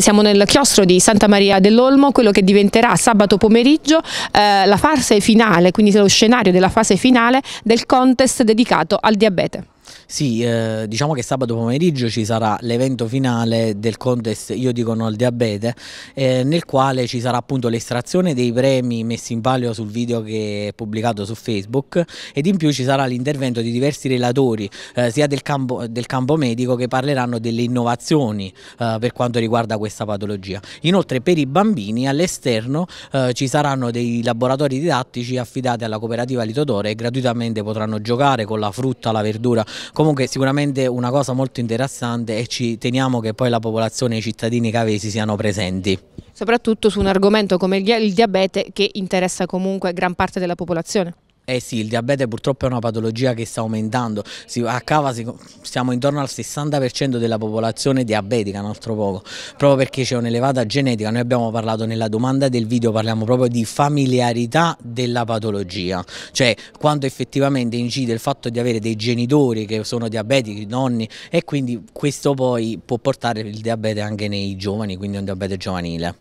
Siamo nel chiostro di Santa Maria dell'Olmo, quello che diventerà sabato pomeriggio eh, la fase finale, quindi lo scenario della fase finale del contest dedicato al diabete. Sì, eh, diciamo che sabato pomeriggio ci sarà l'evento finale del contest Io dico no al diabete, eh, nel quale ci sarà appunto l'estrazione dei premi messi in palio sul video che è pubblicato su Facebook ed in più ci sarà l'intervento di diversi relatori eh, sia del campo, del campo, medico che parleranno delle innovazioni eh, per quanto riguarda questa patologia. Inoltre per i bambini all'esterno eh, ci saranno dei laboratori didattici affidati alla cooperativa Litodore e gratuitamente potranno giocare con la frutta, la verdura Comunque sicuramente una cosa molto interessante e ci teniamo che poi la popolazione e i cittadini cavesi siano presenti. Soprattutto su un argomento come il diabete che interessa comunque gran parte della popolazione. Eh sì, il diabete purtroppo è una patologia che sta aumentando, si, a Cava si, siamo intorno al 60% della popolazione diabetica, non poco, proprio perché c'è un'elevata genetica, noi abbiamo parlato nella domanda del video, parliamo proprio di familiarità della patologia, cioè quanto effettivamente incide il fatto di avere dei genitori che sono diabetici, nonni e quindi questo poi può portare il diabete anche nei giovani, quindi è un diabete giovanile.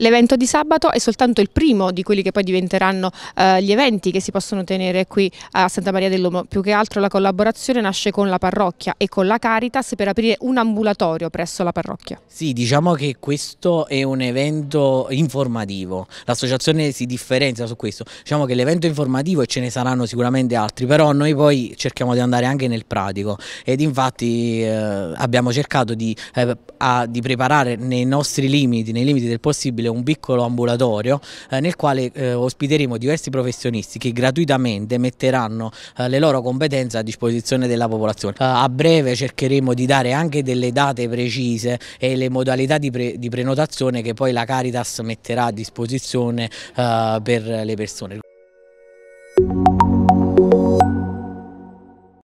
L'evento di sabato è soltanto il primo di quelli che poi diventeranno eh, gli eventi che si possono tenere qui a Santa Maria dell'Uomo. Più che altro la collaborazione nasce con la parrocchia e con la Caritas per aprire un ambulatorio presso la parrocchia. Sì, diciamo che questo è un evento informativo. L'associazione si differenzia su questo. Diciamo che l'evento informativo e ce ne saranno sicuramente altri, però noi poi cerchiamo di andare anche nel pratico ed infatti eh, abbiamo cercato di, eh, a, di preparare nei nostri limiti, nei limiti del possibile un piccolo ambulatorio eh, nel quale eh, ospiteremo diversi professionisti che gratuitamente metteranno eh, le loro competenze a disposizione della popolazione. Eh, a breve cercheremo di dare anche delle date precise e le modalità di, pre di prenotazione che poi la Caritas metterà a disposizione eh, per le persone.